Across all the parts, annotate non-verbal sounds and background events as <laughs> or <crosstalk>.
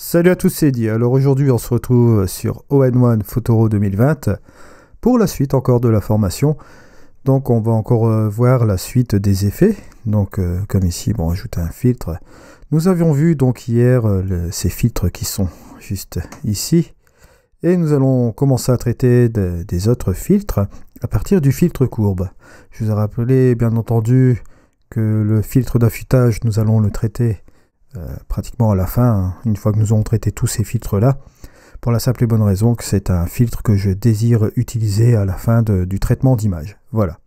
Salut à tous, c'est dit, Alors aujourd'hui, on se retrouve sur ON1 Photoro 2020 pour la suite encore de la formation. Donc on va encore euh, voir la suite des effets. Donc euh, comme ici, bon, on ajoute un filtre. Nous avions vu donc hier euh, ces filtres qui sont juste ici. Et nous allons commencer à traiter des autres filtres à partir du filtre courbe. Je vous ai rappelé bien entendu que le filtre d'affûtage, nous allons le traiter euh, pratiquement à la fin, hein, une fois que nous avons traité tous ces filtres-là, pour la simple et bonne raison que c'est un filtre que je désire utiliser à la fin du traitement d'image. Voilà.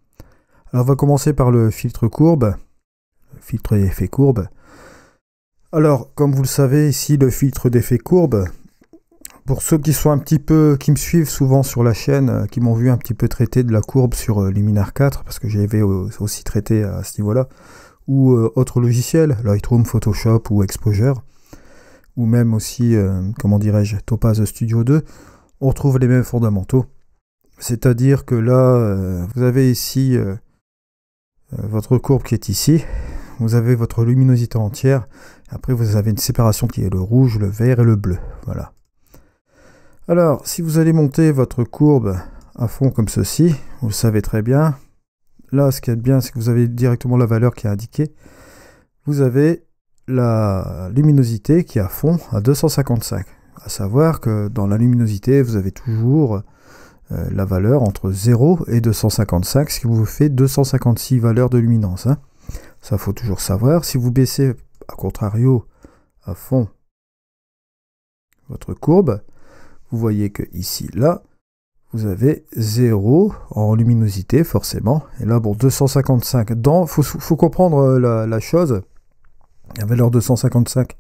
Alors on va commencer par le filtre courbe, filtre effet courbe. Alors, comme vous le savez, ici le filtre d'effet courbe, pour ceux qui sont un petit peu, qui me suivent souvent sur la chaîne, euh, qui m'ont vu un petit peu traiter de la courbe sur euh, Luminar 4, parce que j'avais aussi traité à ce niveau-là, ou euh, autre logiciel, Lightroom, Photoshop ou Exposure, ou même aussi, euh, comment dirais-je, Topaz Studio 2, on retrouve les mêmes fondamentaux. C'est-à-dire que là, euh, vous avez ici votre courbe qui est ici, vous avez votre luminosité entière, après vous avez une séparation qui est le rouge, le vert et le bleu. Voilà. Alors, si vous allez monter votre courbe à fond comme ceci, vous savez très bien, Là, ce qui est bien, c'est que vous avez directement la valeur qui est indiquée. Vous avez la luminosité qui est à fond à 255. À savoir que dans la luminosité, vous avez toujours euh, la valeur entre 0 et 255, ce qui vous fait 256 valeurs de luminance. Hein. Ça faut toujours savoir. Si vous baissez, à contrario, à fond votre courbe, vous voyez que ici, là, vous avez 0 en luminosité forcément. Et là, bon, 255. Dans, faut, comprendre euh, la, chose. La valeur 255.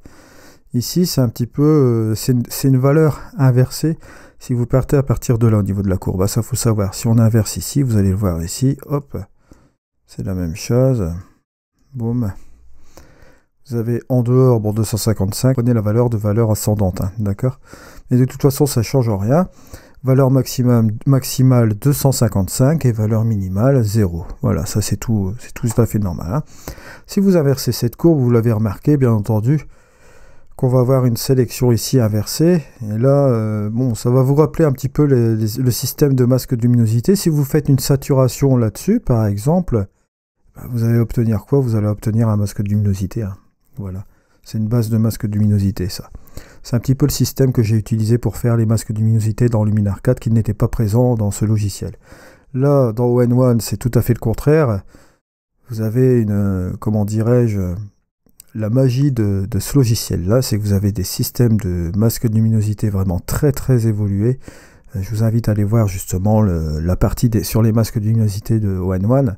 Ici, c'est un petit peu, euh, c'est une, valeur inversée. Si vous partez à partir de là au niveau de la courbe, ça faut savoir. Si on inverse ici, vous allez le voir ici. Hop, c'est la même chose. Boum. Vous avez en dehors, bon, 255, prenez la valeur de valeur ascendante, hein, d'accord Mais de toute façon, ça ne change rien valeur maximum, maximale 255 et valeur minimale 0. Voilà, ça c'est tout, c'est tout à fait normal. Hein. Si vous inversez cette courbe, vous l'avez remarqué bien entendu, qu'on va avoir une sélection ici inversée. Et là, euh, bon, ça va vous rappeler un petit peu le système de masque de luminosité. Si vous faites une saturation là-dessus, par exemple, bah, vous allez obtenir quoi Vous allez obtenir un masque de luminosité. Hein. Voilà, c'est une base de masque de luminosité ça. C'est un petit peu le système que j'ai utilisé pour faire les masques de luminosité dans Luminar 4 qui n'était pas présent dans ce logiciel. Là, dans ON1, c'est tout à fait le contraire. Vous avez une, euh, comment dirais-je, la magie de, ce logiciel-là, c'est que vous avez des systèmes de masques de luminosité vraiment très très évolués. Euh, je vous invite à aller voir justement la partie sur les masques de luminosité de ON1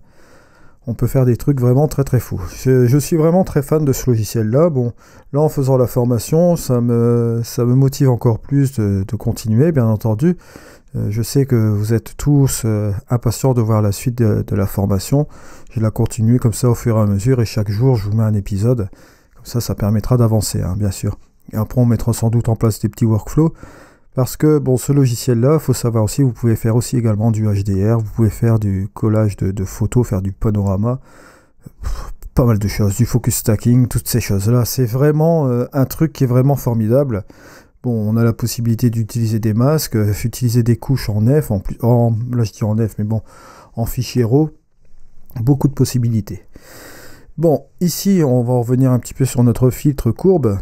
on peut faire des trucs vraiment très très fous. Je, suis vraiment très fan de ce logiciel-là. Bon, là en faisant la formation, ça me, ça me motive encore plus de, continuer, bien entendu. Euh, je sais que vous êtes tous euh, impatients de voir la suite de, la formation. Je la continue comme ça au fur et à mesure et chaque jour je vous mets un épisode. Comme ça, ça permettra d'avancer, hein, bien sûr. Et après, on mettra sans doute en place des petits workflows. Parce que bon, ce logiciel-là, faut savoir aussi, vous pouvez faire aussi également du HDR, vous pouvez faire du collage de, photos, faire du panorama, pas mal de choses, du focus stacking, toutes ces choses-là. C'est vraiment euh, un truc qui est vraiment formidable. Bon, on a la possibilité d'utiliser des masques, d'utiliser euh, des couches en F, en plus, en, là je dis en F, mais bon, en fichier RAW, beaucoup de possibilités. Bon, ici, on va revenir un petit peu sur notre filtre courbe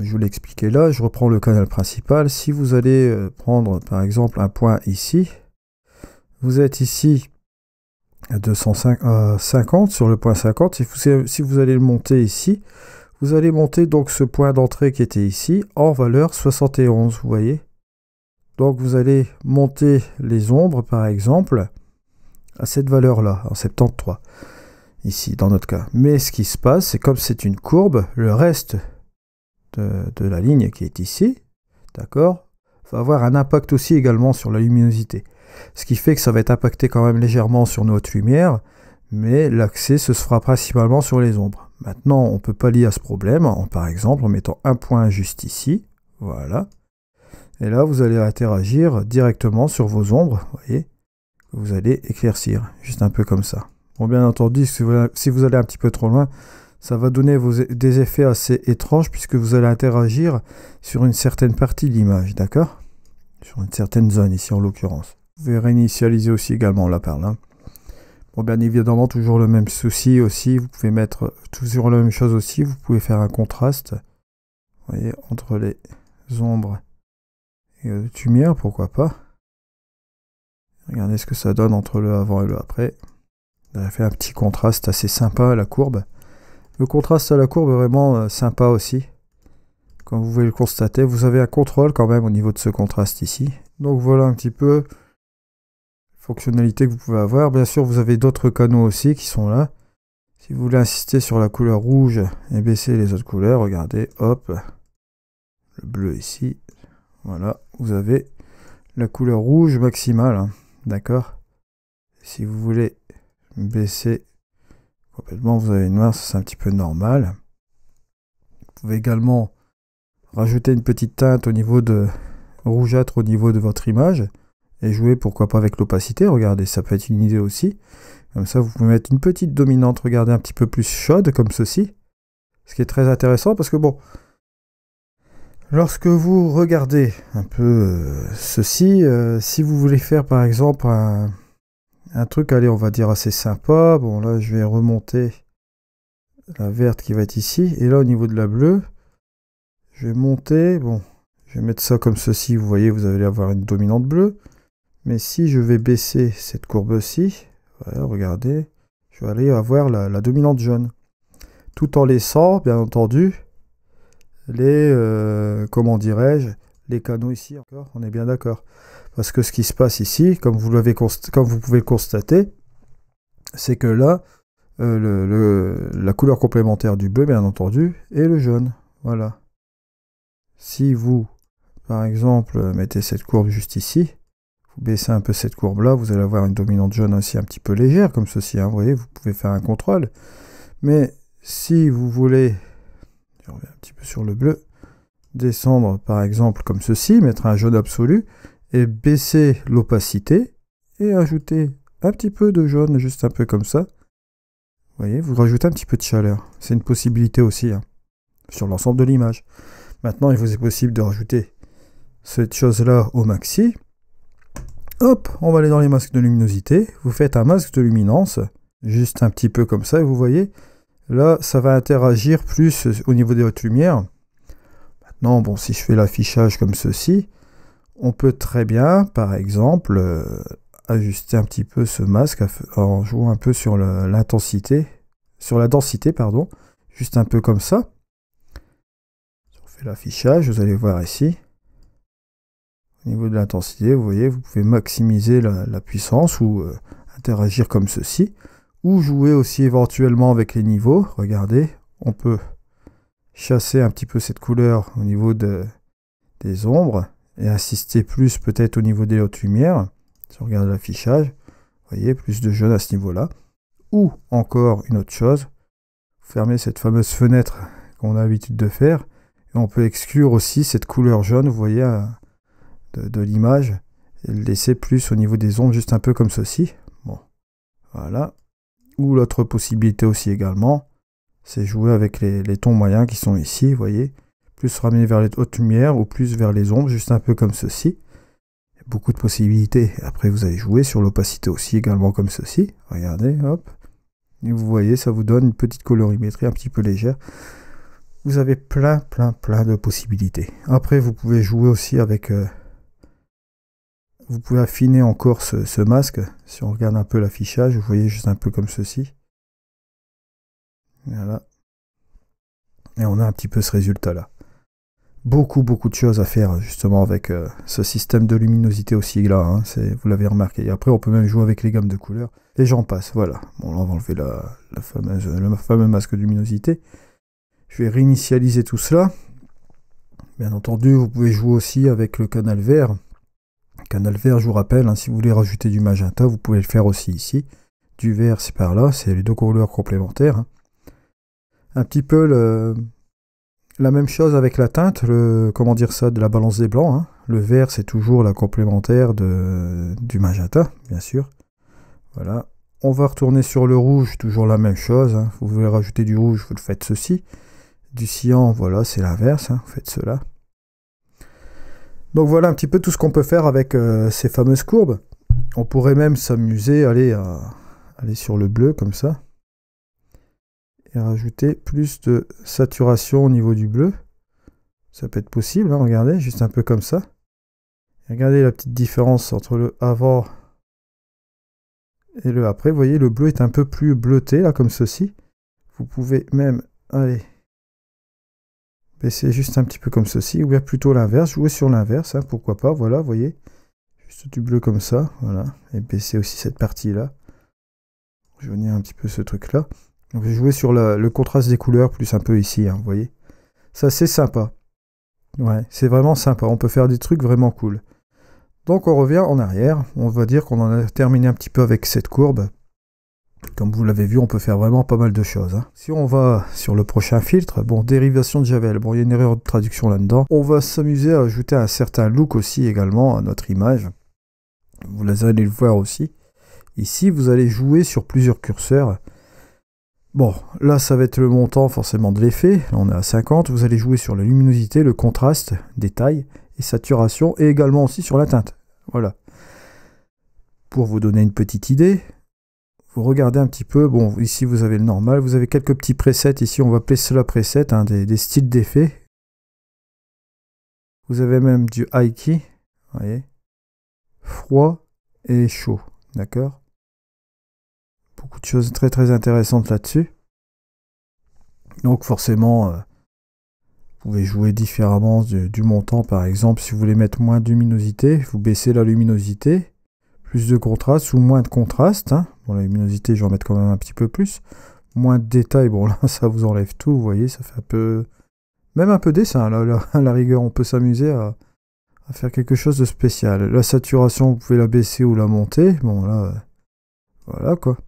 je vous l'ai expliqué là, je reprends le canal principal. Si vous allez euh, prendre par exemple un point ici, vous êtes ici à 250 sur le point 50. Si vous, allez le monter ici, vous allez monter donc ce point d'entrée qui était ici en valeur 71, vous voyez. Donc vous allez monter les ombres par exemple à cette valeur-là, en 73, ici dans notre cas. Mais ce qui se passe, c'est comme c'est une courbe, le reste de, la ligne qui est ici, d'accord, va avoir un impact aussi également sur la luminosité. Ce qui fait que ça va être impacté quand même légèrement sur notre lumière, mais l'accès se fera principalement sur les ombres. Maintenant, on peut pallier à ce problème, en, par exemple en mettant un point juste ici, voilà. Et là, vous allez interagir directement sur vos ombres, voyez, vous allez éclaircir, juste un peu comme ça. Bon, bien entendu, si vous allez un petit peu trop loin, ça va donner e-, des effets assez étranges puisque vous allez interagir sur une certaine partie de l'image, d'accord Sur une certaine zone ici en l'occurrence. Vous pouvez réinitialiser aussi également la perle. Hein. Bon, bien évidemment, toujours le même souci aussi. Vous pouvez mettre toujours la même chose aussi. Vous pouvez faire un contraste. Vous voyez, entre les ombres et le euh, lumière, pourquoi pas. Regardez ce que ça donne entre le avant et le après. On a fait un petit contraste assez sympa à la courbe. Le contraste à la courbe est vraiment euh, sympa aussi. Comme vous pouvez le constater, vous avez un contrôle quand même au niveau de ce contraste ici. Donc voilà un petit peu fonctionnalité que vous pouvez avoir. Bien sûr, vous avez d'autres canaux aussi qui sont là. Si vous voulez insister sur la couleur rouge et baisser les autres couleurs, regardez, hop, le bleu ici. Voilà, vous avez la couleur rouge maximale, hein. d'accord Si vous voulez baisser vous avez une mince, c'est un petit peu normal. Vous pouvez également rajouter une petite teinte au niveau de rougeâtre au niveau de votre image et jouer pourquoi pas avec l'opacité, regardez, ça peut être une idée aussi. Comme ça, vous pouvez mettre une petite dominante, regardez, un petit peu plus chaude, comme ceci. Ce qui est très intéressant parce que bon, lorsque vous regardez un peu euh, ceci, euh, si vous voulez faire par exemple un, un truc, allez, on va dire assez sympa. Bon, là, je vais remonter la verte qui va être ici. Et là, au niveau de la bleue, je vais monter. Bon, je vais mettre ça comme ceci. Vous voyez, vous allez avoir une dominante bleue. Mais si je vais baisser cette courbe-ci, regardez, je vais aller avoir la, dominante jaune. Tout en laissant, bien entendu, les, euh, comment dirais-je, les canaux ici encore. On est bien d'accord. Parce que ce qui se passe ici, comme vous, pouvez le constater, c'est que là, euh, la couleur complémentaire du bleu, bien entendu, est le jaune. Voilà. Si vous, par exemple, mettez cette courbe juste ici, vous baissez un peu cette courbe-là, vous allez avoir une dominante jaune aussi un petit peu légère, comme ceci. Hein, vous voyez, vous pouvez faire un contrôle. Mais si vous voulez, je reviens un petit peu sur le bleu, descendre par exemple comme ceci, mettre un jaune absolu, baisser l'opacité et ajouter un petit peu de jaune, juste un peu comme ça. Vous voyez, vous rajoutez un petit peu de chaleur. C'est une possibilité aussi hein, sur l'ensemble de l'image. Maintenant, il vous est possible de rajouter cette chose-là au maxi. Hop, on va aller dans les masques de luminosité. Vous faites un masque de luminance, juste un petit peu comme ça, et vous voyez, là, ça va interagir plus au niveau de votre lumière. Maintenant, bon, si je fais l'affichage comme ceci, on peut très bien, par exemple, euh, ajuster un petit peu ce masque en jouant un peu sur l'intensité, sur la densité, pardon, juste un peu comme ça. On fait l'affichage, vous allez voir ici. Au niveau de l'intensité, vous voyez, vous pouvez maximiser la, puissance ou euh, interagir comme ceci. Ou jouer aussi éventuellement avec les niveaux. Regardez, on peut chasser un petit peu cette couleur au niveau des ombres et assister plus peut-être au niveau des hautes lumières, si on regarde l'affichage, vous voyez, plus de jaune à ce niveau-là. Ou encore une autre chose, fermer cette fameuse fenêtre qu'on a l'habitude de faire, et on peut exclure aussi cette couleur jaune, vous voyez, euh, de, l'image, et le laisser plus au niveau des ombres, juste un peu comme ceci. Bon, voilà. Ou l'autre possibilité aussi également, c'est jouer avec les tons moyens qui sont ici, vous voyez plus ramener vers les hautes lumières ou plus vers les ombres, juste un peu comme ceci. beaucoup de possibilités. Après, vous allez jouer sur l'opacité aussi, également comme ceci. Regardez, hop. Et vous voyez, ça vous donne une petite colorimétrie un petit peu légère. Vous avez plein, plein, plein de possibilités. Après, vous pouvez jouer aussi avec... Euh, vous pouvez affiner encore ce, ce, masque. Si on regarde un peu l'affichage, vous voyez juste un peu comme ceci. Voilà. Et on a un petit peu ce résultat-là beaucoup, beaucoup de choses à faire justement avec euh, ce système de luminosité aussi là. Hein. vous l'avez remarqué. Et après, on peut même jouer avec les gammes de couleurs. Et j'en passe, voilà. Bon, là, on va enlever la, fameuse, le fameux masque de luminosité. Je vais réinitialiser tout cela. Bien entendu, vous pouvez jouer aussi avec le canal vert. canal vert, je vous rappelle, hein, si vous voulez rajouter du magenta, vous pouvez le faire aussi ici. Du vert, c'est par là, c'est les deux couleurs complémentaires. Hein. Un petit peu le, la même chose avec la teinte, le, comment dire ça, de la balance des blancs. Hein. Le vert, c'est toujours la complémentaire de, du magenta, bien sûr. Voilà. On va retourner sur le rouge, toujours la même chose. Hein. Vous voulez rajouter du rouge, vous le faites ceci. Du cyan, voilà, c'est l'inverse, vous hein. faites cela. Donc voilà un petit peu tout ce qu'on peut faire avec euh, ces fameuses courbes. On pourrait même s'amuser, aller, aller sur le bleu comme ça rajouter plus de saturation au niveau du bleu. Ça peut être possible, hein, regardez, juste un peu comme ça. regardez la petite différence entre le avant et le après. Vous voyez, le bleu est un peu plus bleuté, là, comme ceci. Vous pouvez même, aller baisser juste un petit peu comme ceci, ou bien plutôt l'inverse, jouer sur l'inverse, hein, pourquoi pas, voilà, vous voyez. Juste du bleu comme ça, voilà. Et baisser aussi cette partie-là. Je un petit peu ce truc-là je vais jouer sur le contraste des couleurs, plus un peu ici, hein, vous voyez. Ça c'est sympa. Ouais, c'est vraiment sympa. On peut faire des trucs vraiment cool. Donc on revient en arrière. On va dire qu'on en a terminé un petit peu avec cette courbe. Comme vous l'avez vu, on peut faire vraiment pas mal de choses. Hein. Si on va sur le prochain filtre, bon, dérivation de Javel, bon, il y a une erreur de traduction là-dedans. On va s'amuser à ajouter un certain look aussi également à notre image. Vous allez le voir aussi. Ici, vous allez jouer sur plusieurs curseurs. Bon, là ça va être le montant forcément de l'effet, on est à 50, vous allez jouer sur la luminosité, le contraste, détail et saturation, et également aussi sur la teinte. Voilà. Pour vous donner une petite idée, vous regardez un petit peu, bon ici vous avez le normal, vous avez quelques petits presets, ici on va appeler cela preset, hein, des, styles d'effet. Vous avez même du high key, voyez, froid et chaud, d'accord beaucoup de choses très très intéressantes là-dessus. Donc forcément, euh, vous pouvez jouer différemment du, montant. Par exemple, si vous voulez mettre moins de luminosité, vous baissez la luminosité. Plus de contraste ou moins de contraste. Hein. Bon, la luminosité, je vais en mettre quand même un petit peu plus. Moins de détails, bon <laughs> là, ça vous enlève tout, vous voyez, ça fait un peu... Même un peu dessin, là, la rigueur, on peut s'amuser à, à, faire quelque chose de spécial. La saturation, vous pouvez la baisser ou la monter. Bon, là, euh, voilà quoi.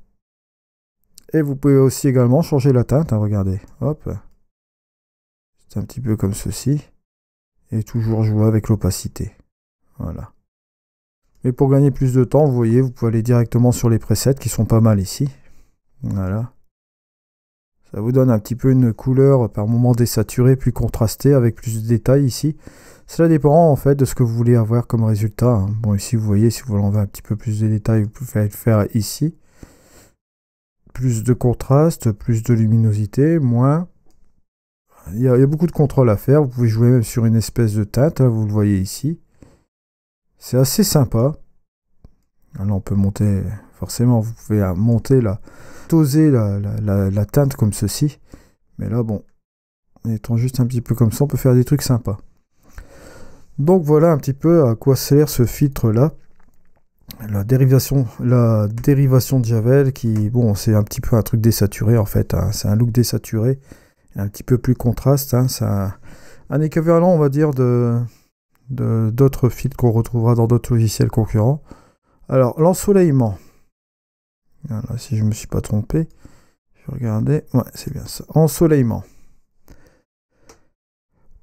Et vous pouvez aussi également changer la teinte, hein, regardez. Hop. C'est un petit peu comme ceci. Et toujours jouer avec l'opacité. Voilà. Et pour gagner plus de temps, vous voyez, vous pouvez aller directement sur les presets qui sont pas mal ici. Voilà. Ça vous donne un petit peu une couleur par moment désaturée, plus contrastée, avec plus de détails ici. Cela dépend en fait de ce que vous voulez avoir comme résultat. Hein. Bon, ici vous voyez, si vous voulez un petit peu plus de détails, vous pouvez le faire ici plus de contraste, plus de luminosité, moins. Il y, a, beaucoup de contrôle à faire. Vous pouvez jouer même sur une espèce de teinte, hein, vous le voyez ici. C'est assez sympa. Alors on peut monter, forcément, vous pouvez euh, monter, la, la, teinte comme ceci. Mais là, bon, étant juste un petit peu comme ça, on peut faire des trucs sympas. Donc voilà un petit peu à quoi sert ce filtre-là la dérivation, la dérivation de Javel qui, bon, c'est un petit peu un truc désaturé en fait. Hein. c'est un look désaturé, un petit peu plus contraste. Hein. c'est un, équivalent, on va dire, de d'autres filtres qu'on retrouvera dans d'autres logiciels concurrents. Alors, l'ensoleillement. si je ne me suis pas trompé, je vais regarder. Ouais, c'est bien ça. Ensoleillement.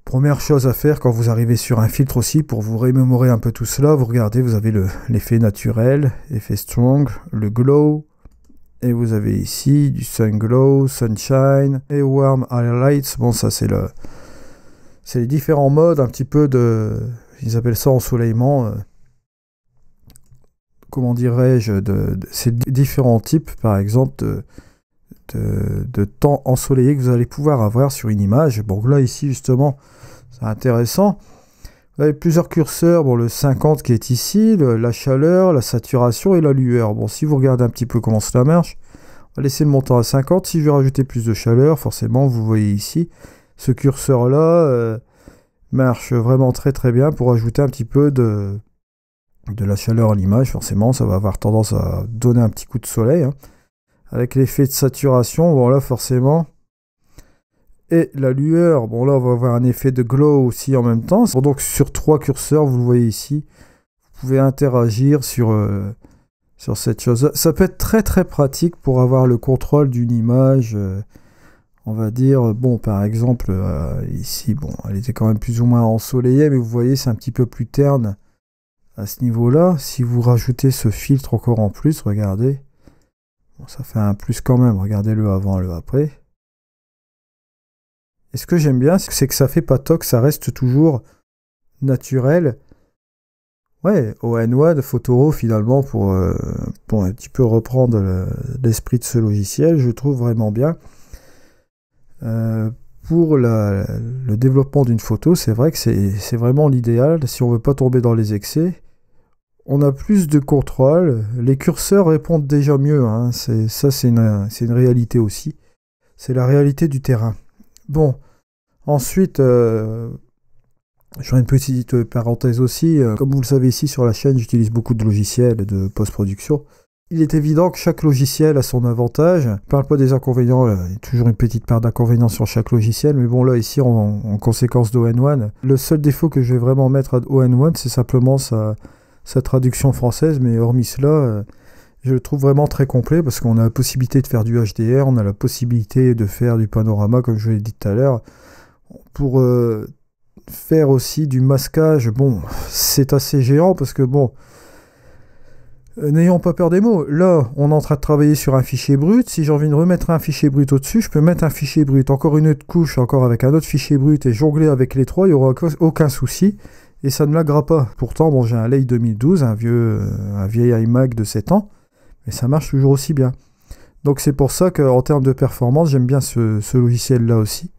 Première chose à faire quand vous arrivez sur un filtre aussi, pour vous rémémorer un peu tout cela, vous regardez, vous avez l'effet naturel, effet strong, le glow, et vous avez ici du sun glow, sunshine, et warm highlights. Bon, ça c'est le... C'est les différents modes un petit peu de... Ils appellent ça ensoleillement. Euh, comment dirais-je de, Ces différents types, par exemple, de, de, temps ensoleillé que vous allez pouvoir avoir sur une image. Bon, là, ici, justement, c'est intéressant. Vous avez plusieurs curseurs. Bon, le 50 qui est ici, la chaleur, la saturation et la lueur. Bon, si vous regardez un petit peu comment cela marche, on va laisser le montant à 50. Si je vais rajouter plus de chaleur, forcément, vous voyez ici, ce curseur-là euh, marche vraiment très très bien pour ajouter un petit peu de, de la chaleur à l'image. Forcément, ça va avoir tendance à donner un petit coup de soleil. Hein. Avec l'effet de saturation, bon là, forcément et la lueur. Bon là on va avoir un effet de glow aussi en même temps. donc sur trois curseurs, vous le voyez ici, vous pouvez interagir sur, euh, sur cette chose. Ça peut être très très pratique pour avoir le contrôle d'une image. Euh, on va dire, bon par exemple euh, ici, bon elle était quand même plus ou moins ensoleillée, mais vous voyez c'est un petit peu plus terne à ce niveau-là. Si vous rajoutez ce filtre encore en plus, regardez. ça fait un plus quand même, regardez le avant, le après. Et ce que j'aime bien, c'est que ça fait pas toc, ça reste toujours naturel. Ouais, ono de Photoro, finalement, euh, pour, un petit peu reprendre l'esprit de ce logiciel, je trouve vraiment bien. Euh, pour le développement d'une photo, c'est vrai que c'est vraiment l'idéal si on ne veut pas tomber dans les excès. On a plus de contrôle, les curseurs répondent déjà mieux, hein. ça c'est une, une réalité aussi. C'est la réalité du terrain. Bon, Ensuite, euh, je une petite euh, parenthèse aussi. Euh, comme vous le savez ici sur la chaîne, j'utilise beaucoup de logiciels de post-production. Il est évident que chaque logiciel a son avantage. Je ne parle pas des inconvénients, euh, il y a toujours une petite part d'inconvénients sur chaque logiciel, mais bon là ici en, en conséquence d'ON1, le seul défaut que je vais vraiment mettre à ON1, c'est simplement sa, sa, traduction française, mais hormis cela, je le trouve vraiment très complet parce qu'on a la possibilité de faire du HDR, on a la possibilité de faire du panorama comme je l'ai dit tout à l'heure pour euh, faire aussi du masquage, bon, c'est assez géant parce que bon, euh, n'ayons pas peur des mots. Là, on est en train de travailler sur un fichier brut. Si j'ai envie de remettre un fichier brut au-dessus, je peux mettre un fichier brut, encore une autre couche, encore avec un autre fichier brut et jongler avec les trois, il n'y aura aucun souci. Et ça ne l'aggrave pas. Pourtant, bon, j'ai un Lay 2012, un vieux, euh, un vieil iMac de 7 ans, mais ça marche toujours aussi bien. Donc c'est pour ça qu'en termes de performance, j'aime bien ce logiciel-là aussi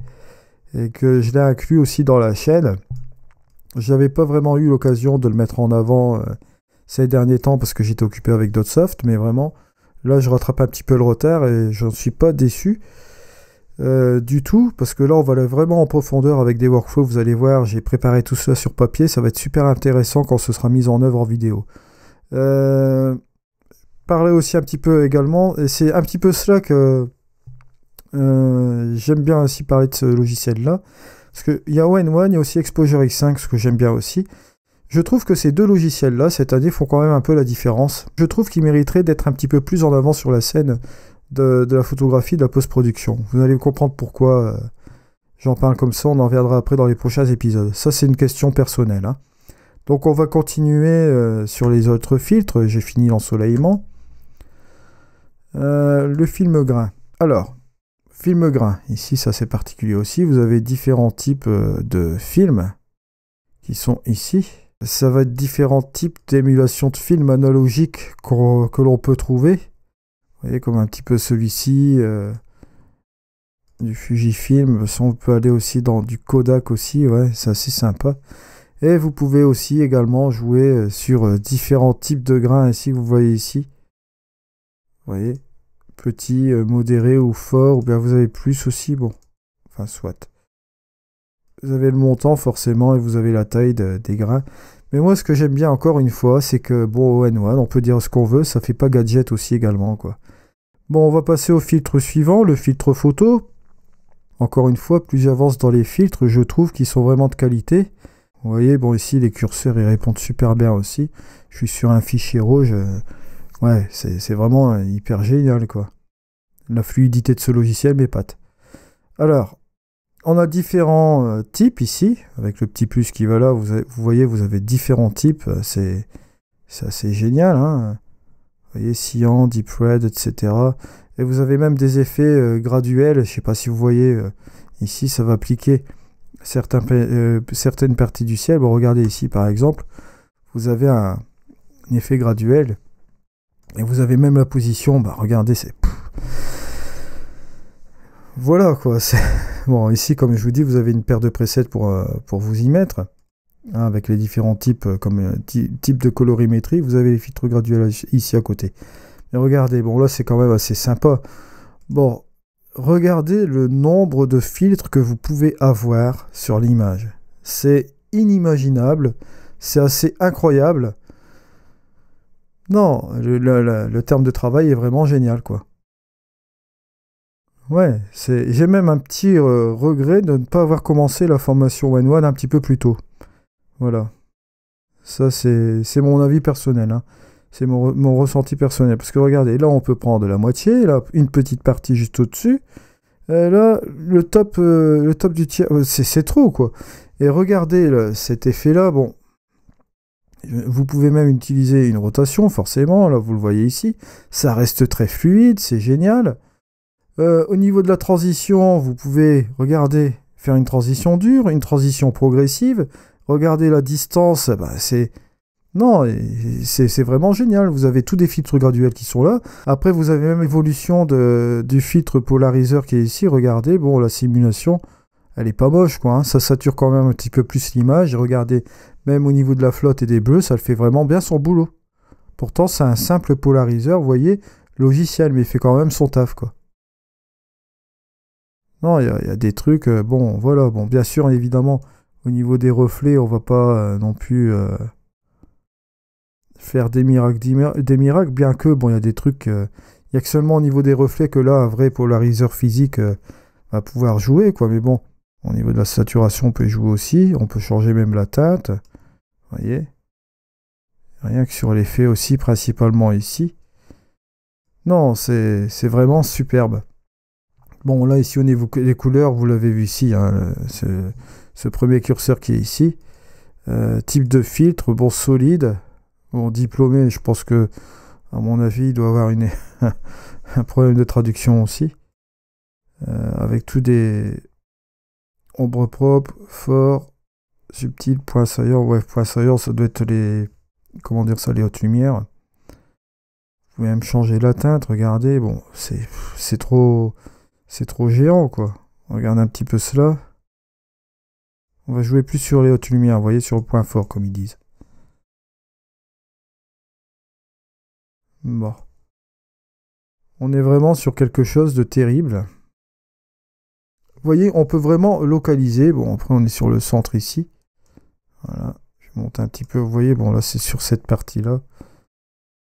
et que je l'ai inclus aussi dans la chaîne. J'avais pas vraiment eu l'occasion de le mettre en avant euh, ces derniers temps parce que j'étais occupé avec d'autres softs, mais vraiment, là, je rattrape un petit peu le retard et je ne suis pas déçu. Euh, du tout, parce que là on va aller vraiment en profondeur avec des workflows, vous allez voir, j'ai préparé tout ça sur papier, ça va être super intéressant quand ce sera mis en œuvre en vidéo. Euh, parler aussi un petit peu également, et c'est un petit peu cela que euh, j'aime bien aussi parler de ce logiciel-là. Parce qu'il y a One One, il a aussi Exposure X5, ce que j'aime bien aussi. Je trouve que ces deux logiciels-là, cette année, font quand même un peu la différence. Je trouve qu'ils mériteraient d'être un petit peu plus en avant sur la scène de, la photographie, de la post-production. Vous allez comprendre pourquoi euh, j'en parle comme ça, on en reviendra après dans les prochains épisodes. Ça, c'est une question personnelle. Hein. Donc on va continuer euh, sur les autres filtres. J'ai fini l'ensoleillement. le film grain. Alors, Film grain. Ici, ça c'est particulier aussi. Vous avez différents types euh, de films qui sont ici. Ça va être différents types d'émulation de films analogiques que l'on peut trouver. Vous voyez, comme un petit peu celui-ci, euh, du Fujifilm. on peut aller aussi dans du Kodak aussi. Ouais, c'est assez sympa. Et vous pouvez aussi également jouer euh, sur différents types de grains, ici que vous voyez ici. Vous voyez petit, euh, modéré ou fort, ou bien vous avez plus aussi, bon, enfin soit. Vous avez le montant forcément et vous avez la taille des grains. Mais moi ce que j'aime bien encore une fois, c'est que bon, ON1, on peut dire ce qu'on veut, ça fait pas gadget aussi également quoi. Bon, on va passer au filtre suivant, le filtre photo. Encore une fois, plus j'avance dans les filtres, je trouve qu'ils sont vraiment de qualité. Vous voyez, bon ici les curseurs ils répondent super bien aussi. Je suis sur un fichier rouge. Euh, Ouais, c'est vraiment euh, hyper génial, quoi. La fluidité de ce logiciel mes pattes Alors, on a différents euh, types ici. Avec le petit plus qui va là, vous, voyez, vous avez différents types. Euh, c'est assez génial, hein. Vous voyez, Cyan, Deep Red, etc. Et vous avez même des effets graduels. Je ne sais pas si vous voyez ici, ça va appliquer certaines parties du ciel. regardez ici, par exemple, vous avez un effet graduel et vous avez même la position, bah regardez, c'est. Voilà quoi. <laughs> Bon, ici, comme je vous dis, vous avez une paire de presets pour, euh, pour vous y mettre. Hein, avec les différents types, euh, comme euh, type de colorimétrie, vous avez les filtres graduels ici à côté. Mais regardez, bon là c'est quand même assez sympa. Bon, regardez le nombre de filtres que vous pouvez avoir sur l'image. C'est inimaginable, c'est assez incroyable. Non, le, terme de travail est vraiment génial, quoi. Ouais, c'est. J'ai même un petit euh, regret de ne pas avoir commencé la formation One One un petit peu plus tôt. Voilà. Ça, c'est, mon avis personnel. Hein. C'est mon, ressenti personnel. Parce que regardez, là, on peut prendre la moitié, là, une petite partie juste au-dessus. Euh, là, le top, euh, le top du tiers, c'est, trop, quoi. Et regardez cet effet-là, bon, vous pouvez même utiliser une rotation, forcément, là vous le voyez ici. Ça reste très fluide, c'est génial. Euh, au niveau de la transition, vous pouvez, regarder faire une transition dure, une transition progressive. Regardez la distance, bah, c'est... Non, c'est vraiment génial. Vous avez tous des filtres graduels qui sont là. Après, vous avez même l'évolution du filtre polariseur qui est ici. Regardez, bon, la simulation, elle est pas moche, quoi. Hein. Ça sature quand même un petit peu plus l'image. Regardez même au niveau de la flotte et des bleus, ça le fait vraiment bien son boulot. Pourtant, c'est un simple polariseur, vous voyez, logiciel, mais il fait quand même son taf, quoi. Non, il y, a des trucs, euh, bon, voilà, bon, bien sûr, évidemment, au niveau des reflets, on va pas euh, non plus euh, faire des miracles, des miracles, bien que, bon, il y a des trucs, il y a que seulement au niveau des reflets que là, un vrai polariseur physique va pouvoir jouer, quoi, mais bon, au niveau de la saturation, on peut jouer aussi, on peut changer même la teinte, voyez Rien que sur l'effet aussi principalement ici. Non, c'est vraiment superbe. Bon, là, ici, au niveau des couleurs, vous l'avez vu ici, hein, ce, premier curseur qui est ici. Euh, type de filtre, bon, solide. Bon, diplômé, je pense que, à mon avis, il doit avoir une <laughs> un problème de traduction aussi. Euh, avec tous des ombres propres, forts, subtil, point saillant, ouais, point saillant, ça doit être les. Comment dire ça, les hautes lumières. Vous pouvez même changer la teinte, regardez, bon, c'est, c'est trop. C'est trop géant, quoi. regarde un petit peu cela. On va jouer plus sur les hautes lumières, vous voyez, sur le point fort, comme ils disent. Bon. On est vraiment sur quelque chose de terrible. Vous voyez, on peut vraiment localiser. Bon, après, on est sur le centre ici. Voilà. Je monte un petit peu. Vous voyez, bon, là, c'est sur cette partie-là.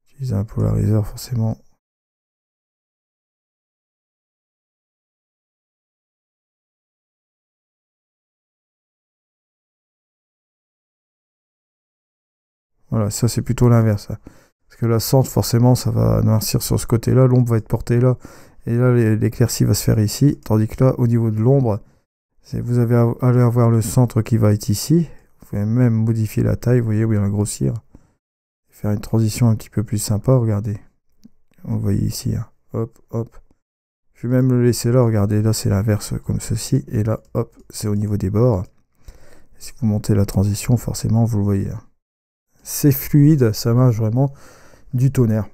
J'utilise un polariseur, forcément. Voilà, ça c'est plutôt l'inverse. Parce que la centre, forcément, ça va noircir sur ce côté-là, l'ombre va être portée là, et là l'éclaircie va se faire ici, tandis que là, au niveau de l'ombre, vous avez, allez avoir le centre qui va être ici, même modifier la taille, vous voyez, oui, grossir. Faire une transition un petit peu plus sympa, regardez. On le ici, hein. hop, hop. Je vais même le laisser là, regardez, là c'est l'inverse comme ceci, et là, hop, c'est au niveau des bords. si vous montez la transition, forcément, vous le voyez. Hein. C'est fluide, ça marche vraiment du tonnerre.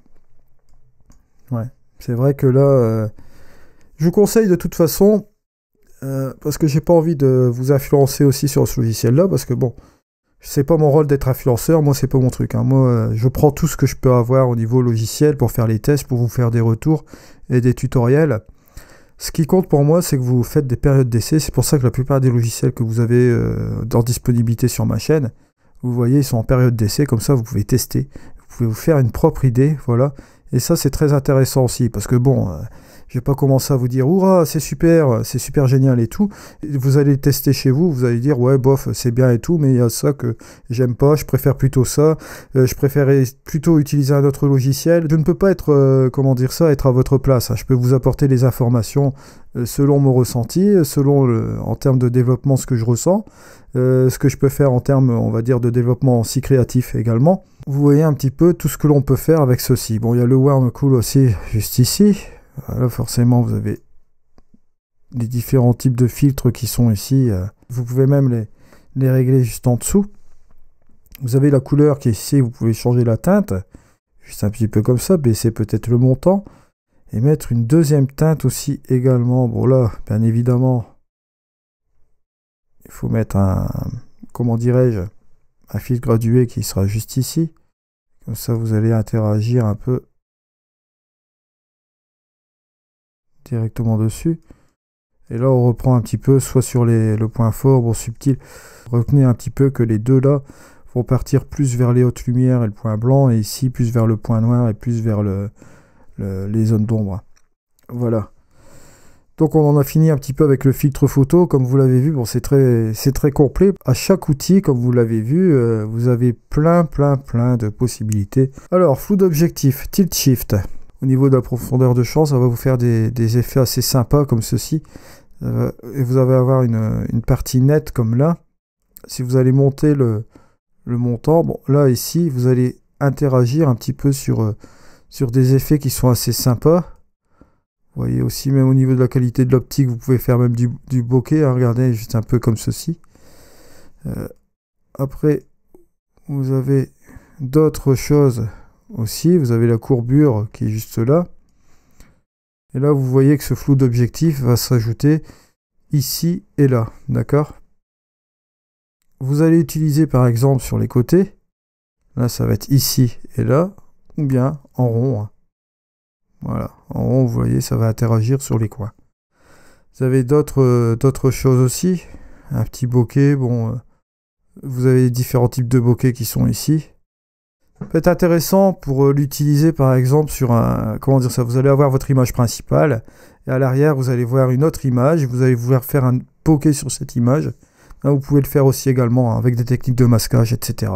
Ouais, c'est vrai que là, euh, je vous conseille de toute façon, euh, parce que j'ai pas envie de vous influencer aussi sur ce logiciel-là, parce que bon, c'est pas mon rôle d'être influenceur, moi c'est pas mon truc. Hein. Moi, euh, je prends tout ce que je peux avoir au niveau logiciel pour faire les tests, pour vous faire des retours et des tutoriels. Ce qui compte pour moi, c'est que vous faites des périodes d'essai. C'est pour ça que la plupart des logiciels que vous avez dans euh, disponibilité sur ma chaîne, vous voyez, ils sont en période d'essai. Comme ça, vous pouvez tester. Vous pouvez vous faire une propre idée. Voilà. Et ça, c'est très intéressant aussi. Parce que bon, je vais pas commencer à vous dire Oura, c'est super, c'est super génial et tout. Vous allez tester chez vous, vous allez dire Ouais, bof, c'est bien et tout, mais il y a ça que j'aime pas, je préfère plutôt ça, euh, je préfère plutôt utiliser un autre logiciel. Je ne peux pas être, euh, comment dire ça, être à votre place. Hein. Je peux vous apporter les informations euh, selon mon ressenti, selon en termes de développement ce que je ressens, ce que je peux faire en termes, on va dire, de développement aussi créatif également. Vous voyez un petit peu tout ce que l'on peut faire avec ceci. Bon, il y a le Worm Cool aussi juste ici. Là, forcément, vous avez les différents types de filtres qui sont ici. Euh, vous pouvez même les, les régler juste en dessous. Vous avez la couleur qui est ici, vous pouvez changer la teinte, juste un petit peu comme ça, baisser peut-être le montant, et mettre une deuxième teinte aussi également. Bon là, bien évidemment, il faut mettre un, comment dirais-je, un filtre gradué qui sera juste ici. Comme ça, vous allez interagir un peu directement dessus. Et là, on reprend un petit peu, soit sur les, le point fort, bon subtil. Retenez un petit peu que les deux là vont partir plus vers les hautes lumières et le point blanc, et ici plus vers le point noir et plus vers le, les zones d'ombre. Voilà. Donc on en a fini un petit peu avec le filtre photo. Comme vous l'avez vu, bon, c'est très, très complet. À chaque outil, comme vous l'avez vu, euh, vous avez plein, plein, plein de possibilités. Alors, flou d'objectif, tilt shift. Au niveau de la profondeur de champ, ça va vous faire des, effets assez sympas comme ceci. et vous allez avoir une, partie nette comme là. Si vous allez monter le, montant, bon là ici, vous allez interagir un petit peu sur, euh, sur des effets qui sont assez sympas. Vous voyez aussi, même au niveau de la qualité de l'optique, vous pouvez faire même du, du bokeh. Hein, regardez, juste un peu comme ceci. Euh, après, vous avez d'autres choses aussi, vous avez la courbure qui est juste là. Et là, vous voyez que ce flou d'objectif va s'ajouter ici et là, d'accord Vous allez utiliser par exemple sur les côtés, là ça va être ici et là, ou bien en rond. Hein. Voilà, en rond, vous voyez, ça va interagir sur les coins. Vous avez d'autres euh, choses aussi, un petit bokeh, bon, euh, vous avez différents types de bokeh qui sont ici peut être intéressant pour euh, l'utiliser par exemple sur un comment dire ça vous allez avoir votre image principale et à l'arrière vous allez voir une autre image vous allez vouloir faire un poké sur cette image vous pouvez le faire aussi également hein, avec des techniques de masquage etc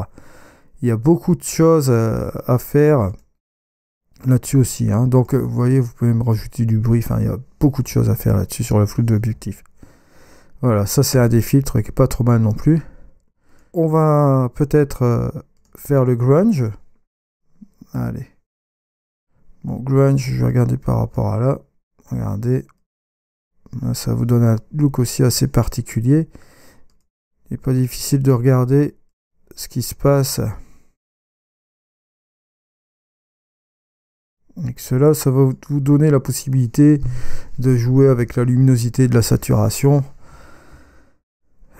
il y a beaucoup de choses euh, à faire là-dessus aussi hein. donc euh, vous voyez vous pouvez me rajouter du bruit il y a beaucoup de choses à faire là-dessus sur le flou de l'objectif voilà ça c'est un des filtres qui est pas trop mal non plus on va peut-être faire le grunge. Allez. Bon, grunge, je vais regarder par rapport à là. Regardez. Ça vous donne un look aussi assez particulier. Il n'est pas difficile de regarder ce qui se passe. avec cela, ça va vous donner la possibilité de jouer avec la luminosité de la saturation.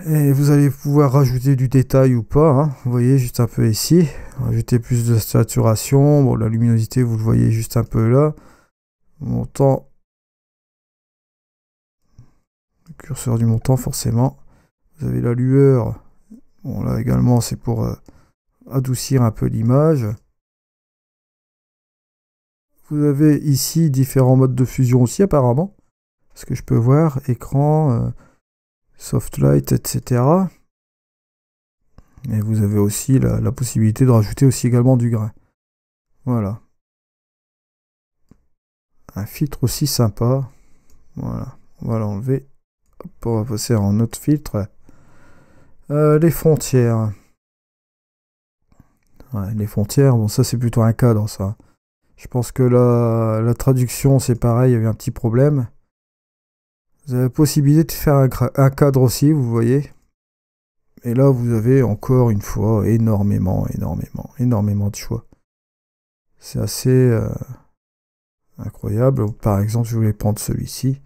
Et vous allez pouvoir rajouter du détail ou pas. Hein. Vous voyez juste un peu ici. Rajouter plus de saturation. Bon, la luminosité, vous le voyez juste un peu là. Montant. Le curseur du montant, forcément. Vous avez la lueur. Bon, là également, c'est pour euh, adoucir un peu l'image. Vous avez ici différents modes de fusion aussi, apparemment. Ce que je peux voir, écran... Euh, Light, etc. Et vous avez aussi la, possibilité de rajouter aussi également du grain. Voilà. Un filtre aussi sympa. Voilà. On va l'enlever. On va passer en autre filtre. Euh, les frontières. les frontières, bon ça c'est plutôt un cadre ça. Je pense que la, la traduction c'est pareil, il y avait un petit problème. Vous avez la possibilité de faire un, cadre aussi, vous voyez. Et là, vous avez encore une fois énormément, énormément, énormément de choix. C'est assez euh, incroyable. Par exemple, je voulais prendre celui-ci.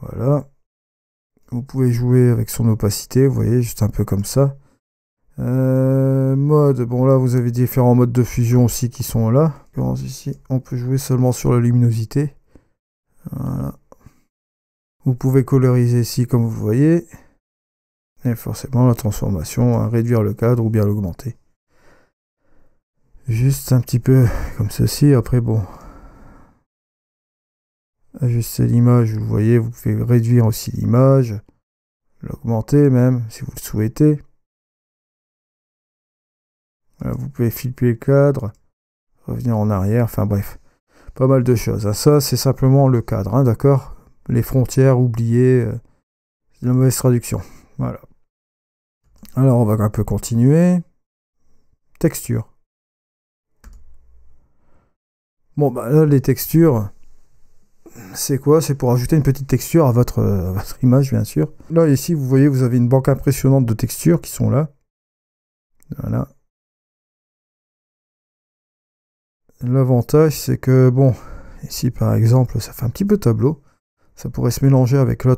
Voilà. Vous pouvez jouer avec son opacité, vous voyez, juste un peu comme ça. Euh, mode, bon là vous avez différents modes de fusion aussi qui sont là. Ici, on peut jouer seulement sur la luminosité. Voilà. Vous pouvez coloriser ici comme vous voyez. Et forcément la transformation, à réduire le cadre ou bien l'augmenter. Juste un petit peu comme ceci, après bon. Ajuster l'image, vous voyez, vous pouvez réduire aussi l'image, l'augmenter même si vous le souhaitez. Euh, vous pouvez flipper le cadre, revenir en arrière, enfin bref, pas mal de choses. Ah, ça, c'est simplement le cadre, hein, d'accord les frontières oubliées. Euh, c'est la mauvaise traduction. Voilà. Alors on va un peu continuer. Texture. Bon, bah là, les textures, c'est quoi C'est pour ajouter une petite texture à votre, à votre image, bien sûr. Là, ici, vous voyez, vous avez une banque impressionnante de textures qui sont là. Voilà. L'avantage, c'est que, bon, ici, par exemple, ça fait un petit peu tableau ça pourrait se mélanger avec euh,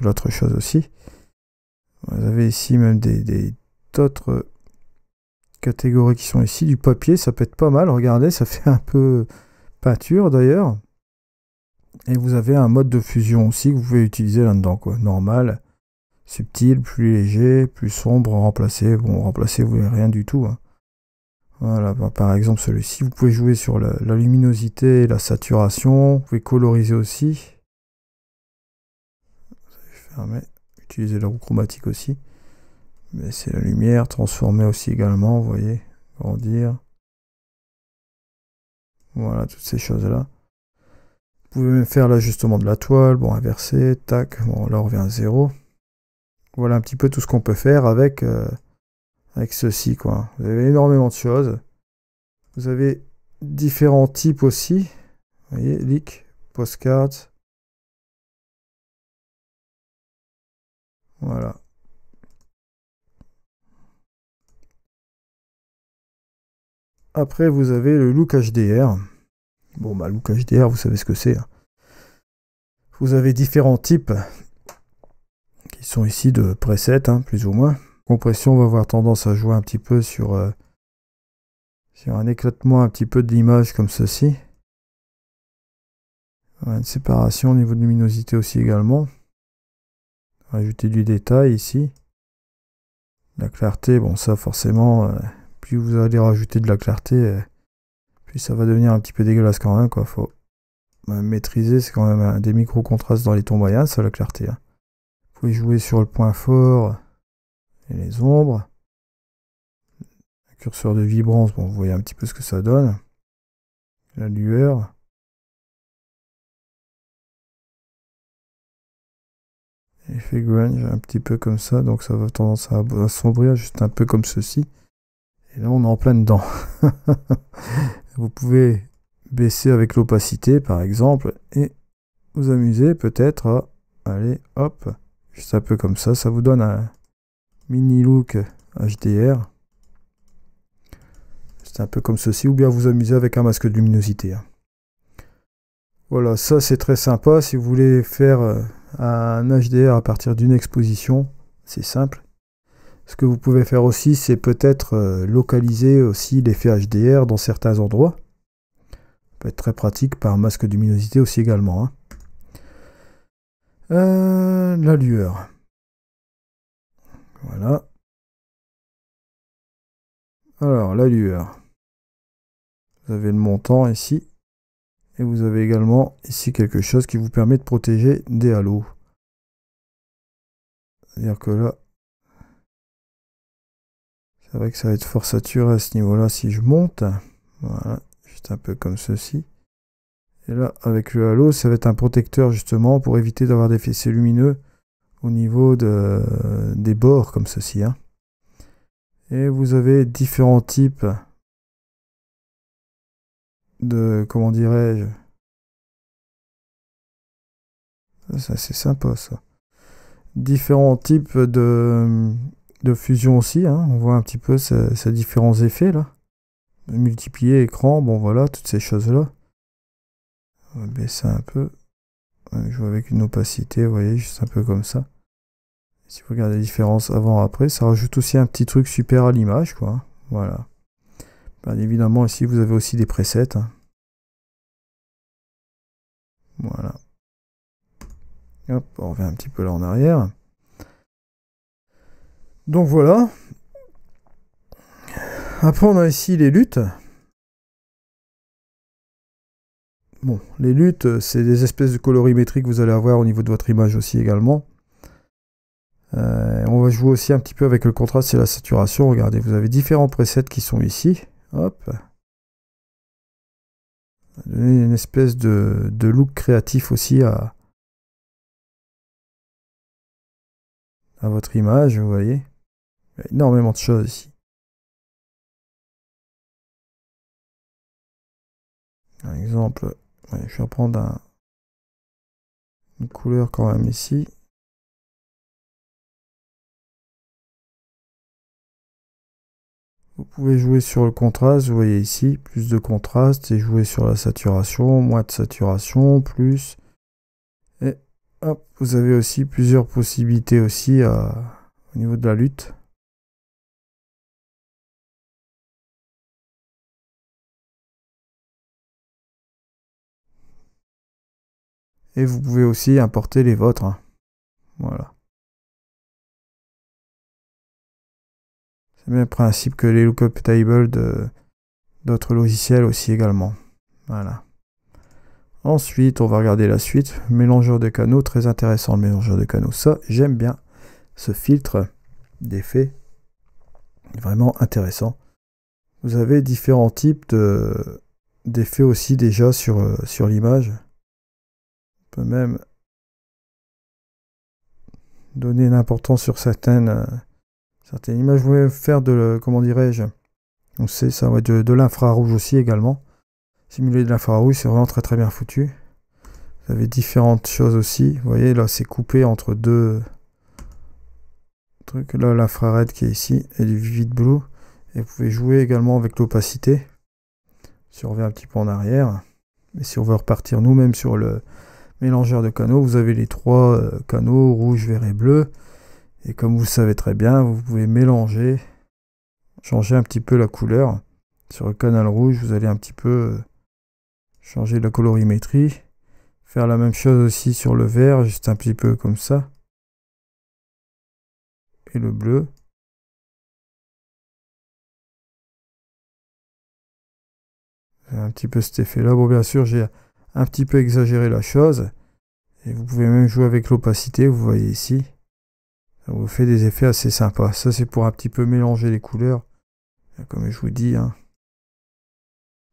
l'autre chose aussi. Vous avez ici même des, d'autres catégories qui sont ici. Du papier, ça peut être pas mal. Regardez, ça fait un peu peinture d'ailleurs. Et vous avez un mode de fusion aussi que vous pouvez utiliser là-dedans. Normal, subtil, plus léger, plus sombre, remplacer. Bon, remplacer, vous n'avez rien du tout. Hein. Voilà, bah, par exemple celui-ci, vous pouvez jouer sur la, la luminosité, la saturation, vous pouvez coloriser aussi permet le la roue chromatique aussi. Mais c'est la lumière, transformée aussi également, vous voyez, grandir. Voilà, toutes ces choses-là. Vous pouvez même faire l'ajustement de la toile, bon, inverser, tac, bon, là on revient à zéro. Voilà un petit peu tout ce qu'on peut faire avec, euh, avec ceci, quoi. Vous avez énormément de choses. Vous avez différents types aussi. Vous voyez, leak, postcard, Voilà. Après, vous avez le look HDR. Bon, bah, look HDR, vous savez ce que c'est. Hein. Vous avez différents types qui sont ici de presets, hein, plus ou moins. Compression, va avoir tendance à jouer un petit peu sur, euh, sur un éclatement un petit peu de l'image comme ceci. Une séparation au niveau de luminosité aussi également. Rajouter du détail ici. La clarté, bon ça forcément, euh, plus vous allez rajouter de la clarté, euh, plus ça va devenir un petit peu dégueulasse quand même. Quoi. Faut maîtriser, c'est quand même des micro-contrastes dans les tons moyens, ça la clarté. Hein. Vous pouvez jouer sur le point fort et les ombres. Le curseur de vibrance, bon vous voyez un petit peu ce que ça donne. La lueur. effet grunge, un petit peu comme ça, donc ça va tendance à, à juste un peu comme ceci. Et là, on est en plein dedans. <laughs> vous pouvez baisser avec l'opacité, par exemple, et vous amuser peut-être à aller, hop, juste un peu comme ça. Ça vous donne un mini look HDR. C'est un peu comme ceci, ou bien vous amuser avec un masque de luminosité. Hein. Voilà, ça c'est très sympa. Si vous voulez faire euh, un HDR à partir d'une exposition, c'est simple. Ce que vous pouvez faire aussi, c'est peut-être euh, localiser aussi l'effet HDR dans certains endroits. Ça peut être très pratique par masque de luminosité aussi également. Hein. Euh, la lueur. Voilà. Alors, la lueur. Vous avez le montant ici. Et vous avez également ici quelque chose qui vous permet de protéger des halos. C'est-à-dire que là, c'est vrai que ça va être fort à ce niveau-là si je monte. Voilà, juste un peu comme ceci. Et là, avec le halo, ça va être un protecteur justement pour éviter d'avoir des fessiers lumineux au niveau des bords comme ceci. Hein. Et vous avez différents types de comment dirais-je ça c'est sympa ça différents types de, de fusion aussi hein. on voit un petit peu ces, différents effets là multiplier écran bon voilà toutes ces choses là on va baisser un peu je vois avec une opacité vous voyez juste un peu comme ça si vous regardez la différence avant après ça rajoute aussi un petit truc super à l'image quoi hein. voilà Bien évidemment, ici, vous avez aussi des presets. Hein. Voilà. on revient un petit peu là en arrière. Donc voilà. Après, on a ici les luttes. Bon, les luttes, c'est des espèces de colorimétrie que vous allez avoir au niveau de votre image aussi également. Euh, on va jouer aussi un petit peu avec le contraste et la saturation. Regardez, vous avez différents presets qui sont ici. Hop. Donner une espèce de, look créatif aussi à, à votre image, vous voyez. Il y a énormément de choses ici. Par exemple, je vais reprendre un, une couleur quand même ici. Vous pouvez jouer sur le contraste, vous voyez ici, plus de contraste, et jouer sur la saturation, moins de saturation, plus. Et hop, vous avez aussi plusieurs possibilités aussi au niveau de la lutte. Et vous pouvez aussi importer les vôtres. Hein. Voilà. même principe que les lookup tables euh, d'autres logiciels aussi également. Voilà. Ensuite, on va regarder la suite. Mélangeur de canaux, très intéressant le mélangeur de canaux. Ça, j'aime bien ce filtre d'effet. Vraiment intéressant. Vous avez différents types d'effets aussi déjà sur, euh, sur l'image. On peut même donner importance sur certaines euh, certaines images. Vous pouvez faire de, comment dirais-je, on sait ça, de, de l'infrarouge aussi également. Simuler de l'infrarouge, c'est vraiment très très bien foutu. Vous avez différentes choses aussi. Vous voyez, là, c'est coupé entre deux trucs. Là, l'infrared qui est ici et du vivid blue. Et vous pouvez jouer également avec l'opacité. Si on revient un petit peu en arrière, mais si on veut repartir nous-mêmes sur le mélangeur de canaux, vous avez les trois euh, canaux, rouge, vert et bleu. Et comme vous savez très bien, vous pouvez mélanger, changer un petit peu la couleur. Sur le canal rouge, vous allez un petit peu euh, changer la colorimétrie. Faire la même chose aussi sur le vert, juste un petit peu comme ça. Et le bleu. Un petit peu cet effet-là. Bon, bien sûr, j'ai un petit peu exagéré la chose. Et vous pouvez même jouer avec l'opacité, vous voyez ici ça vous fait des effets assez sympas. Ça c'est pour un petit peu mélanger les couleurs, comme je vous dis. Hein.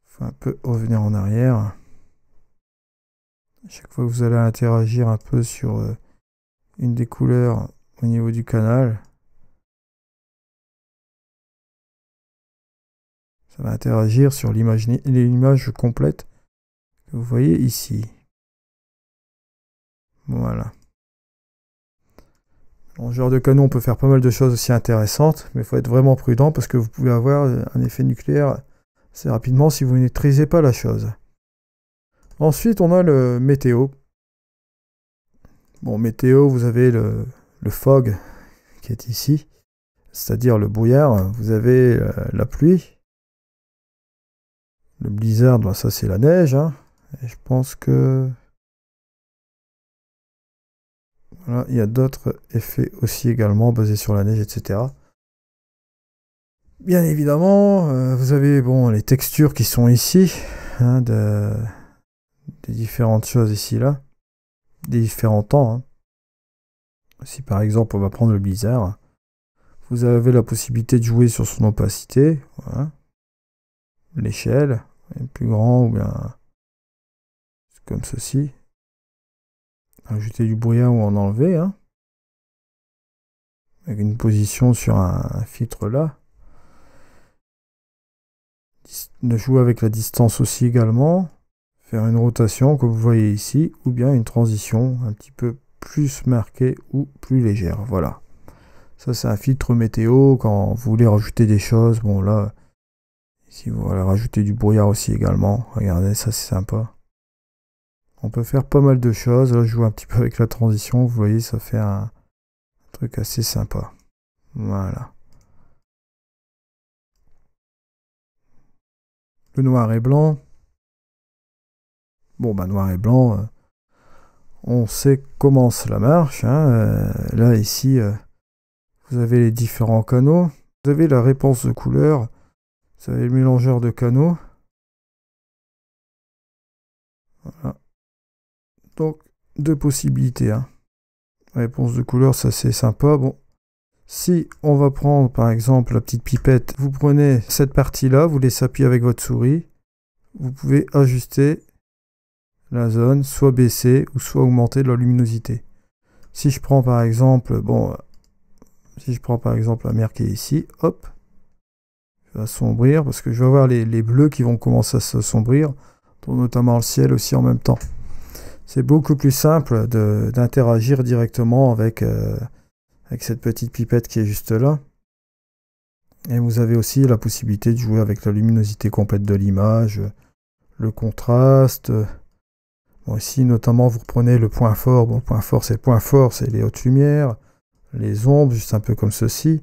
Faut un peu revenir en arrière. À chaque fois que vous allez interagir un peu sur euh, une des couleurs au niveau du canal, ça va interagir sur l'image complète que vous voyez ici. Voilà. Dans genre de canon, on peut faire pas mal de choses aussi intéressantes, mais il faut être vraiment prudent parce que vous pouvez avoir euh, un effet nucléaire assez rapidement si vous ne maîtrisez pas la chose. Ensuite, on a le météo. Bon, météo, vous avez le, fog qui est ici, c'est-à-dire le brouillard, vous avez euh, la pluie. Le blizzard, ben, ça c'est la neige. Hein. Et je pense que il y a d'autres effets aussi également basés sur la neige, etc. Bien évidemment, euh, vous avez bon les textures qui sont ici, hein, des différentes choses ici là, des différents temps. Hein. Si par exemple on va prendre le blizzard, vous avez la possibilité de jouer sur son opacité, l'échelle, plus grand ou bien comme ceci, ajouter du brouillard ou en enlever. Hein. Avec une position sur un, filtre là. jouer avec la distance aussi également. Faire une rotation comme vous voyez ici. Ou bien une transition un petit peu plus marquée ou plus légère. Voilà. Ça, c'est un filtre météo. Quand vous voulez rajouter des choses, bon là, si vous voulez rajouter du brouillard aussi également, regardez, ça c'est sympa. On peut faire pas mal de choses. Là, je joue un petit peu avec la transition. Vous voyez, ça fait un, truc assez sympa. Voilà. Le noir et blanc. Bon, bah, noir et blanc, euh, on sait comment cela marche. Hein. Euh, là, ici, euh, vous avez les différents canaux. Vous avez la réponse de couleur. Vous avez le mélangeur de canaux. Voilà. Donc, deux possibilités. Hein. Réponse de couleur, ça c'est sympa. Bon, si on va prendre par exemple la petite pipette, vous prenez cette partie-là, vous laissez appuyer avec votre souris. Vous pouvez ajuster la zone, soit baisser ou soit augmenter de la luminosité. Si je prends par exemple, bon, si je prends par exemple la mer qui est ici, hop, je vais assombrir parce que je vais avoir les, les bleus qui vont commencer à s'assombrir, notamment le ciel aussi en même temps c'est beaucoup plus simple d'interagir directement avec, euh, avec cette petite pipette qui est juste là. Et vous avez aussi la possibilité de jouer avec la luminosité complète de l'image, le contraste. Bon, ici, notamment, vous reprenez le point fort. Bon, le point fort, c'est le point fort, c'est les hautes lumières, les ombres, juste un peu comme ceci.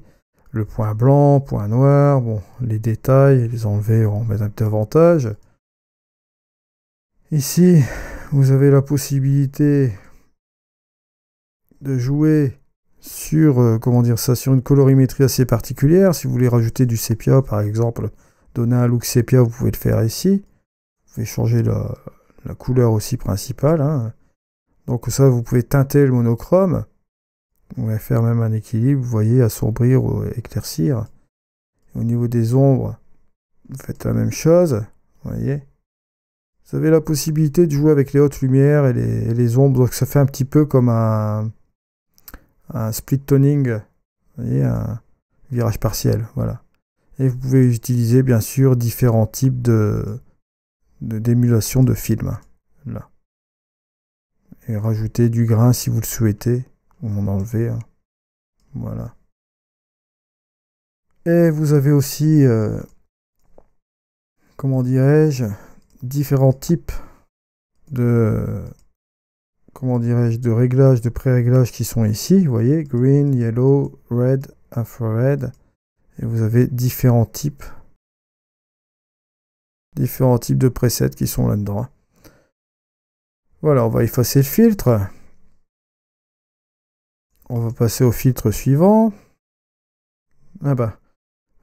Le point blanc, point noir, bon, les détails, les enlever, on met un petit avantage. Ici, vous avez la possibilité de jouer sur euh, comment dire ça sur une colorimétrie assez particulière si vous voulez rajouter du sépia par exemple donner un look sépia vous pouvez le faire ici vous pouvez changer la, couleur aussi principale hein. donc ça vous pouvez teinter le monochrome vous pouvez faire même un équilibre vous voyez assombrir ou éclaircir au niveau des ombres vous faites la même chose vous voyez vous avez la possibilité de jouer avec les hautes lumières et les, ombres, donc ça fait un petit peu comme un, split toning, vous voyez, un virage partiel, voilà. Et vous pouvez utiliser bien sûr différents types de d'émulation de, films, là. Et rajouter du grain si vous le souhaitez, ou en enlever, hein. voilà. Et vous avez aussi, euh, comment dirais-je, différents types de comment dirais-je de réglages, de pré-réglages qui sont ici. Vous voyez, green, yellow, red, infrared. Et vous avez différents types, différents types de presets qui sont là-dedans. Voilà, on va effacer le filtre. On va passer au filtre suivant. là-bas. Ah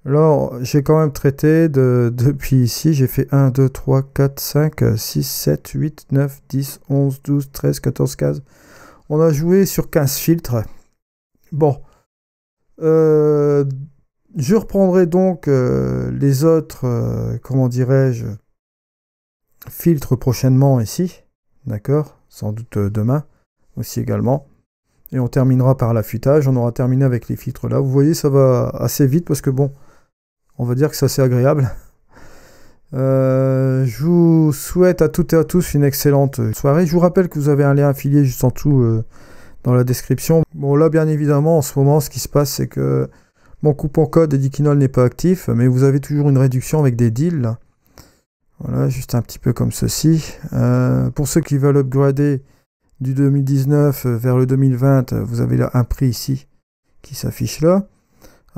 alors, j'ai quand même traité depuis ici, j'ai fait 1, 2, 3, 4, 5, 6, 7, 8, 9, 10, 11, 12, 13, 14 15 On a joué sur 15 filtres. Bon. Euh, je reprendrai donc euh, les autres, euh, comment dirais-je, filtres prochainement ici. D'accord Sans doute demain aussi également. Et on terminera par l'affûtage. On aura terminé avec les filtres là. Vous voyez, ça va assez vite parce que bon, on va dire que ça c'est agréable. Euh, je vous souhaite à toutes et à tous une excellente euh, soirée. Je vous rappelle que vous avez un lien affilié juste en dessous euh, dans la description. Bon là bien évidemment en ce moment ce qui se passe c'est que mon coupon code Edikinol n'est pas actif mais vous avez toujours une réduction avec des deals. Voilà juste un petit peu comme ceci. pour ceux qui veulent upgrader du 2019 vers le 2020 vous avez là un prix ici qui s'affiche là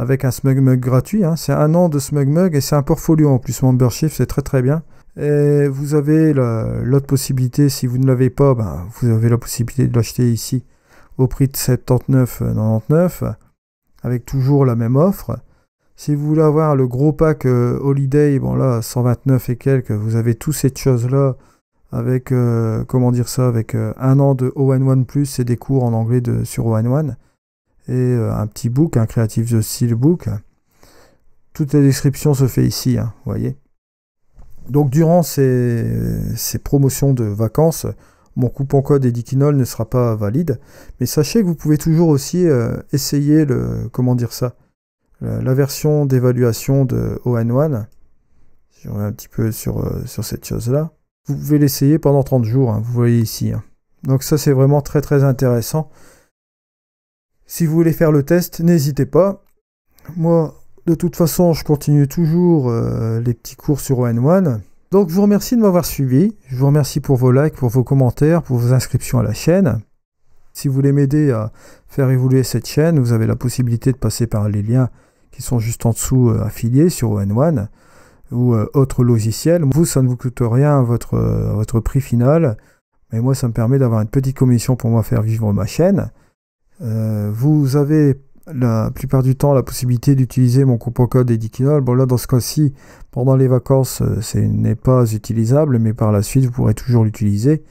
avec un Smug Mug gratuit. Hein. C'est un an de Smug Mug et c'est un portfolio en plus membership, c'est très très bien. Et vous avez l'autre possibilité, si vous ne l'avez pas, ben, vous avez la possibilité de l'acheter ici au prix de 79,99 avec toujours la même offre. Si vous voulez avoir le gros pack euh, Holiday, bon là 129 et quelques, vous avez toutes ces choses là avec euh, comment dire ça, avec euh, un an de ON1 Plus et des cours en anglais sur ON1. Euh, un petit book, un Creative style book. Toute la description se fait ici, hein, vous voyez. Donc durant ces, ces, promotions de vacances, mon coupon code Edikinol ne sera pas valide, mais sachez que vous pouvez toujours aussi euh, essayer le comment dire ça, la, version d'évaluation de ON1. Je reviens un petit peu sur, euh, sur cette chose-là, vous pouvez l'essayer pendant 30 jours, hein, vous voyez ici. Hein. Donc ça c'est vraiment très très intéressant. Si vous voulez faire le test, n'hésitez pas. Moi, de toute façon, je continue toujours euh, les petits cours sur ON1. Donc, je vous remercie de m'avoir suivi. Je vous remercie pour vos likes, pour vos commentaires, pour vos inscriptions à la chaîne. Si vous voulez m'aider à faire évoluer cette chaîne, vous avez la possibilité de passer par les liens qui sont juste en dessous euh, affiliés sur ON1 ou euh, autres autre logiciel. Vous, ça ne vous coûte rien votre, votre prix final. Mais moi, ça me permet d'avoir une petite commission pour moi faire vivre ma chaîne. Euh, vous avez la plupart du temps la possibilité d'utiliser mon coupon code Edikinol. Bon là dans ce cas-ci, pendant les vacances, euh, ce n'est pas utilisable, mais par la suite vous pourrez toujours l'utiliser.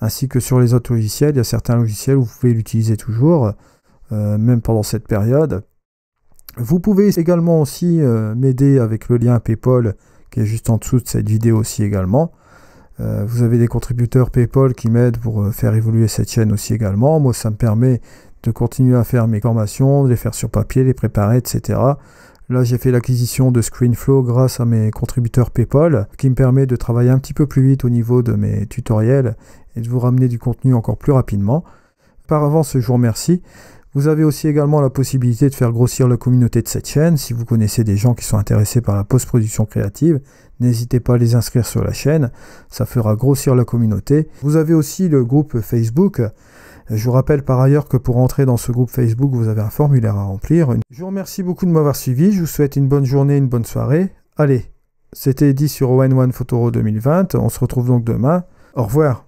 Ainsi que sur les autres logiciels, il y a certains logiciels où vous pouvez l'utiliser toujours, euh, même pendant cette période. Vous pouvez également aussi m'aider avec le lien PayPal qui est juste en dessous de cette vidéo aussi également. vous avez des contributeurs PayPal qui m'aident pour faire évoluer cette chaîne aussi également. Moi, ça me permet de continuer à faire mes formations, de les faire sur papier, les préparer, etc. Là, j'ai fait l'acquisition de ScreenFlow grâce à mes contributeurs PayPal, qui me permet de travailler un petit peu plus vite au niveau de mes tutoriels et de vous ramener du contenu encore plus rapidement. Par avance, je vous remercie. Vous avez aussi également la possibilité de faire grossir la communauté de cette chaîne. Si vous connaissez des gens qui sont intéressés par la post-production créative, n'hésitez pas à les inscrire sur la chaîne. Ça fera grossir la communauté. Vous avez aussi le groupe Facebook je vous rappelle par ailleurs que pour entrer dans ce groupe Facebook, vous avez un formulaire à remplir. Je vous remercie beaucoup de m'avoir suivi. Je vous souhaite une bonne journée, une bonne soirée. Allez, c'était dit sur ON1 Photoro 2020. On se retrouve donc demain. Au revoir.